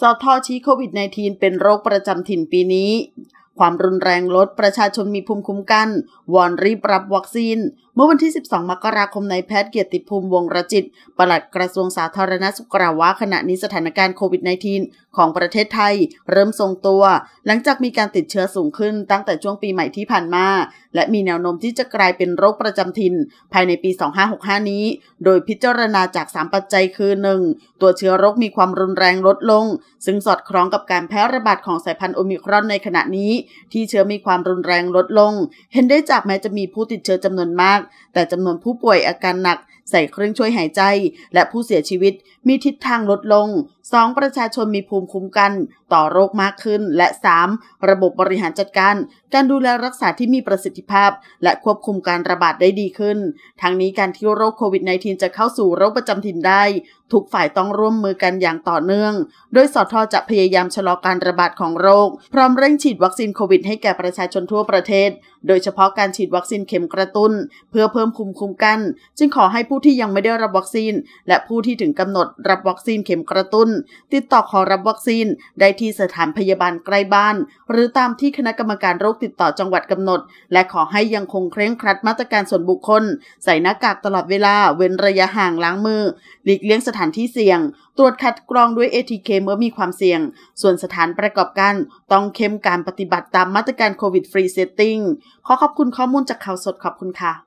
สทชี้โควิด -19 เป็นโรคประจำถิ่นปีนี้ความรุนแรงลดประชาชนมีภูมิคุ้มกัน วอนรีบรับวัคซีน เมื่อวันที่ 12 มกราคมนายแพทย์เกียรติภูมิวงรจิต ปลัดกระทรวงสาธารณสุขกล่าวว่าขณะนี้สถานการณ์โควิด -19 ของประเทศไทยเริ่มทรงตัว หลังจากมีการติดเชื้อสูงขึ้นตั้งแต่ช่วงปีใหม่ที่ผ่านมา และมีแนวโน้มที่จะกลายเป็นโรคประจำถิ่นภายในปี 2565 นี้ โดยพิจารณาจาก 3 ปัจจัยคือ 1. ตัวเชื้อโรคมีความรุนแรงลดลง ซึ่งสอดคล้องกับการแพร่ระบาดของสายพันธุ์โอมิครอนในขณะนี้ที่เชื้อมีความรุนแรงลดลง เห็นได้จากแม้จะมีผู้ติดเชื้อจำนวนมาก แต่จำนวนผู้ป่วยอาการหนัก ใส่เครื่องช่วยหายใจ และผู้เสียชีวิตมีทิศทางลดลง 2. ประชาชนมีภูมิคุ้มกัน ต่อโรคมากขึ้น และ 3. ระบบบริหารจัดการ การดูแลรักษาที่มีประสิทธิภาพและควบคุมการระบาดได้ดีขึ้นทั้งนี้การที่โรคโควิด -19 จะเข้าสู่โรคประจำถิ่นได้ทุกฝ่ายต้องร่วมมือกันอย่างต่อเนื่อง โดยสอทอจะพยายามชะลอการระบาดของโรคพร้อมเร่งฉีดวัคซีนโควิดให้แก่ประชาชนทั่วประเทศโดยเฉพาะการฉีดวัคซีนเข็มกระตุ้น เพื่อเพิ่มภูมิคุ้มกัน จึงขอให้ผู้ที่ยังไม่ได้รับวัคซีน และผู้ที่ถึงกำหนดรับวัคซีนเข็มกระตุ้นติดต่อขอรับวัคซีนได้ที่สถานพยาบาลใกล้บ้าน หรือตามที่คณะกรรมการโรคติดต่อจังหวัดกำหนด และขอให้ยังคงเคร่งครัดมาตรการส่วนบุคคล ใส่หน้ากากตลอดเวลาเว้นระยะห่างล้างมือ หลีกเลี่ยงสถานที่เสี่ยง ตรวจคัดกรองด้วย ATK เมื่อมีความเสี่ยง ส่วนสถานประกอบการต้องเข้มการปฏิบัติตามมาตรการโควิดฟรีเซตติ้งขอขอบคุณข้อมูลจากข่าวสดขอบคุณค่ะ